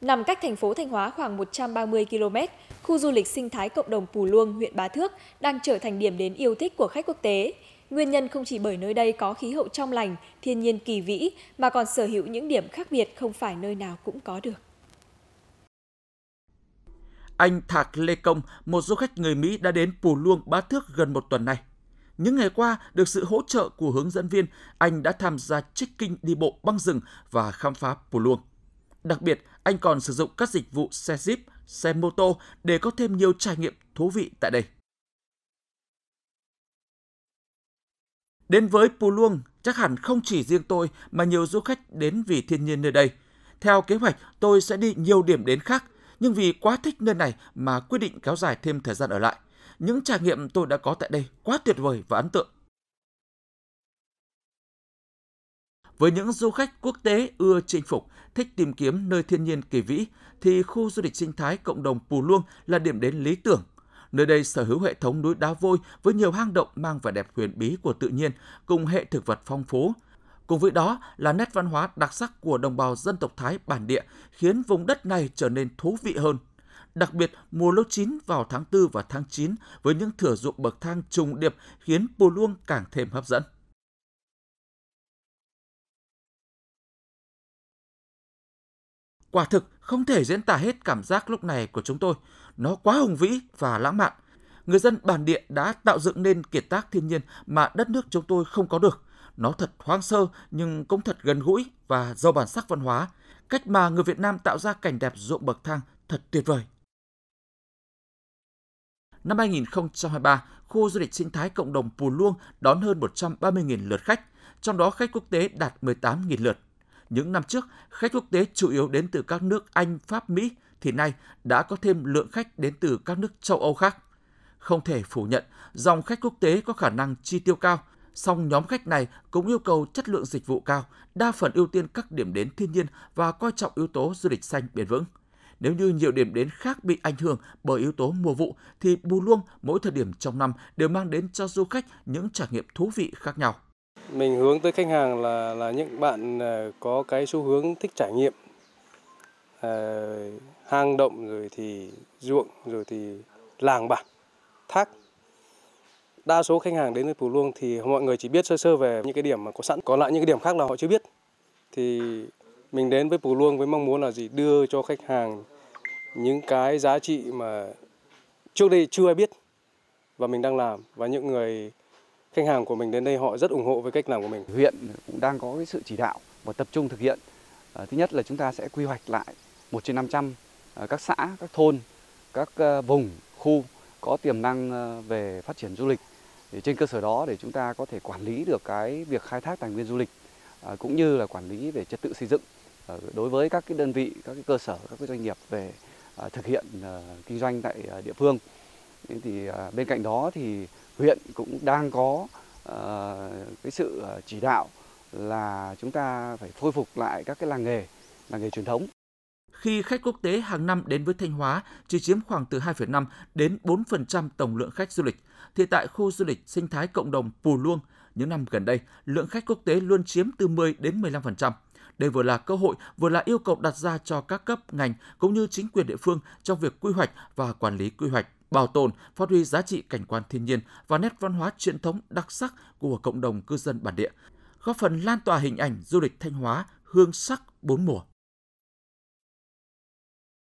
Nằm cách thành phố Thanh Hóa khoảng 130 km, khu du lịch sinh thái cộng đồng Pù Luông, huyện Bá Thước đang trở thành điểm đến yêu thích của khách quốc tế. Nguyên nhân không chỉ bởi nơi đây có khí hậu trong lành, thiên nhiên kỳ vĩ, mà còn sở hữu những điểm khác biệt không phải nơi nào cũng có được. Anh Thạc Lê Công, một du khách người Mỹ đã đến Pù Luông Bá Thước gần một tuần này. Những ngày qua, được sự hỗ trợ của hướng dẫn viên, anh đã tham gia trekking đi bộ băng rừng và khám phá Pù Luông. Đặc biệt, anh còn sử dụng các dịch vụ xe Jeep, xe mô tô để có thêm nhiều trải nghiệm thú vị tại đây. Đến với Pù Luông, chắc hẳn không chỉ riêng tôi mà nhiều du khách đến vì thiên nhiên nơi đây. Theo kế hoạch, tôi sẽ đi nhiều điểm đến khác, nhưng vì quá thích nơi này mà quyết định kéo dài thêm thời gian ở lại. Những trải nghiệm tôi đã có tại đây quá tuyệt vời và ấn tượng. Với những du khách quốc tế ưa chinh phục, thích tìm kiếm nơi thiên nhiên kỳ vĩ, thì khu du lịch sinh thái cộng đồng Pù Luông là điểm đến lý tưởng. Nơi đây sở hữu hệ thống núi đá vôi với nhiều hang động mang vẻ đẹp huyền bí của tự nhiên cùng hệ thực vật phong phú. Cùng với đó là nét văn hóa đặc sắc của đồng bào dân tộc Thái bản địa khiến vùng đất này trở nên thú vị hơn. Đặc biệt, mùa lúa chín vào tháng 4 và tháng 9 với những thửa ruộng bậc thang trùng điệp khiến Pù Luông càng thêm hấp dẫn. Quả thực không thể diễn tả hết cảm giác lúc này của chúng tôi. Nó quá hùng vĩ và lãng mạn. Người dân bản địa đã tạo dựng nên kiệt tác thiên nhiên mà đất nước chúng tôi không có được. Nó thật hoang sơ nhưng cũng thật gần gũi và giàu bản sắc văn hóa. Cách mà người Việt Nam tạo ra cảnh đẹp ruộng bậc thang thật tuyệt vời. Năm 2023, khu du lịch sinh thái cộng đồng Pù Luông đón hơn 130.000 lượt khách, trong đó khách quốc tế đạt 18.000 lượt. Những năm trước, khách quốc tế chủ yếu đến từ các nước Anh, Pháp, Mỹ thì nay đã có thêm lượng khách đến từ các nước châu Âu khác. Không thể phủ nhận, dòng khách quốc tế có khả năng chi tiêu cao, song nhóm khách này cũng yêu cầu chất lượng dịch vụ cao, đa phần ưu tiên các điểm đến thiên nhiên và coi trọng yếu tố du lịch xanh bền vững. Nếu như nhiều điểm đến khác bị ảnh hưởng bởi yếu tố mùa vụ thì Bù Luông mỗi thời điểm trong năm đều mang đến cho du khách những trải nghiệm thú vị khác nhau. Mình hướng tới khách hàng là là những bạn à, có cái xu hướng thích trải nghiệm à, hang động rồi thì ruộng rồi thì làng bản thác đa số khách hàng đến với Pù Luông thì mọi người chỉ biết sơ sơ về những cái điểm mà có sẵn còn lại những cái điểm khác là họ chưa biết thì mình đến với Pù Luông với mong muốn là gì đưa cho khách hàng những cái giá trị mà trước đây chưa ai biết và mình đang làm và những người khách hàng của mình đến đây họ rất ủng hộ với cách làm của mình. Huyện cũng đang có cái sự chỉ đạo và tập trung thực hiện. Ờ, thứ nhất là chúng ta sẽ quy hoạch lại 1 trên 500 ờ, các xã, các thôn, các ờ, vùng, khu có tiềm năng về phát triển du lịch. Để trên cơ sở đó để chúng ta có thể quản lý được cái việc khai thác tài nguyên du lịch cũng như là quản lý về trật tự xây dựng đối với các cái đơn vị, các cái cơ sở, các cái doanh nghiệp về thực hiện kinh doanh tại địa phương thì à, bên cạnh đó thì huyện cũng đang có ờ, cái sự ờ, chỉ đạo là chúng ta phải khôi phục lại các cái làng nghề, làng nghề truyền thống. Khi khách quốc tế hàng năm đến với Thanh Hóa chỉ chiếm khoảng từ 2,5 đến 4% tổng lượng khách du lịch, thì tại khu du lịch sinh thái cộng đồng Pù Luông, những năm gần đây, lượng khách quốc tế luôn chiếm từ 10 đến 15%. Đây vừa là cơ hội, vừa là yêu cầu đặt ra cho các cấp ngành cũng như chính quyền địa phương trong việc quy hoạch và quản lý quy hoạch bảo tồn, phát huy giá trị cảnh quan thiên nhiên và nét văn hóa truyền thống đặc sắc của cộng đồng cư dân bản địa, góp phần lan tỏa hình ảnh du lịch Thanh Hóa hương sắc bốn mùa.